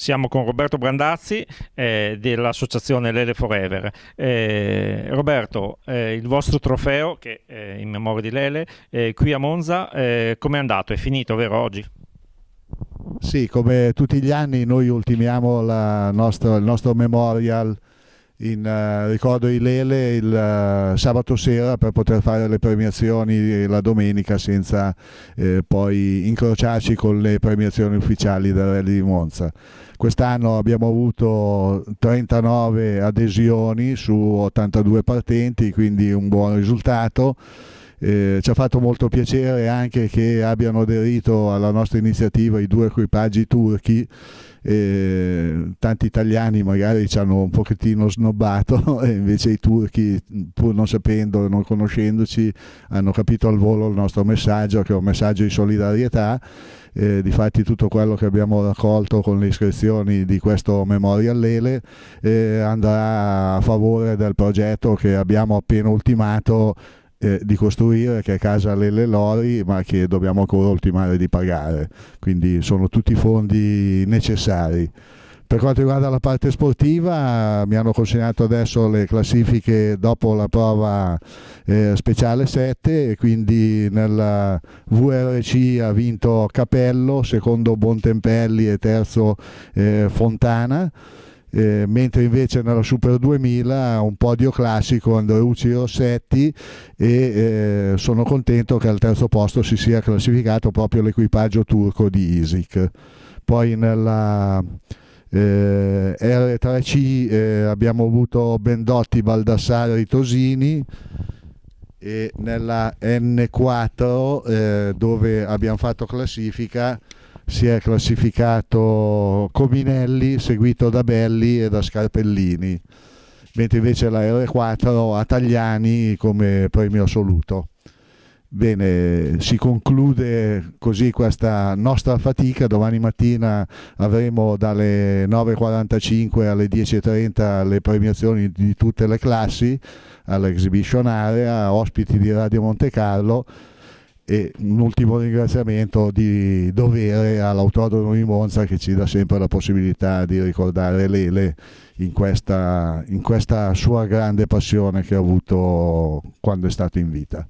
Siamo con Roberto Brandazzi eh, dell'associazione Lele Forever. Eh, Roberto, eh, il vostro trofeo, che è in memoria di Lele, eh, qui a Monza, eh, come è andato? È finito, vero, oggi? Sì, come tutti gli anni noi ultimiamo nostra, il nostro memorial in, uh, ricordo il Lele il uh, sabato sera per poter fare le premiazioni la domenica senza eh, poi incrociarci con le premiazioni ufficiali del Rally di Monza. Quest'anno abbiamo avuto 39 adesioni su 82 partenti, quindi un buon risultato eh, ci ha fatto molto piacere anche che abbiano aderito alla nostra iniziativa i due equipaggi turchi. Eh, tanti italiani magari ci hanno un pochettino snobbato e invece i turchi pur non sapendo e non conoscendoci hanno capito al volo il nostro messaggio che è un messaggio di solidarietà eh, difatti tutto quello che abbiamo raccolto con le iscrizioni di questo Memorial Lele eh, andrà a favore del progetto che abbiamo appena ultimato eh, di costruire che è casa Lele Lori ma che dobbiamo ancora ultimare di pagare quindi sono tutti i fondi necessari per quanto riguarda la parte sportiva mi hanno consegnato adesso le classifiche dopo la prova eh, speciale 7 e quindi nella VRC ha vinto Capello, secondo Bontempelli e terzo eh, Fontana eh, mentre invece nella Super 2000 un podio classico Andreucci e Rossetti e eh, sono contento che al terzo posto si sia classificato proprio l'equipaggio turco di Isik. Poi nella eh, R3C eh, abbiamo avuto Bendotti, Baldassari, Tosini e nella N4 eh, dove abbiamo fatto classifica si è classificato Cominelli seguito da Belli e da Scarpellini, mentre invece la R4 ha Tagliani come premio assoluto. Bene, si conclude così questa nostra fatica. Domani mattina avremo dalle 9.45 alle 10.30 le premiazioni di tutte le classi all'Exhibition Area, ospiti di Radio Monte Carlo e un ultimo ringraziamento di dovere all'Autodromo di Monza che ci dà sempre la possibilità di ricordare Lele in questa, in questa sua grande passione che ha avuto quando è stato in vita.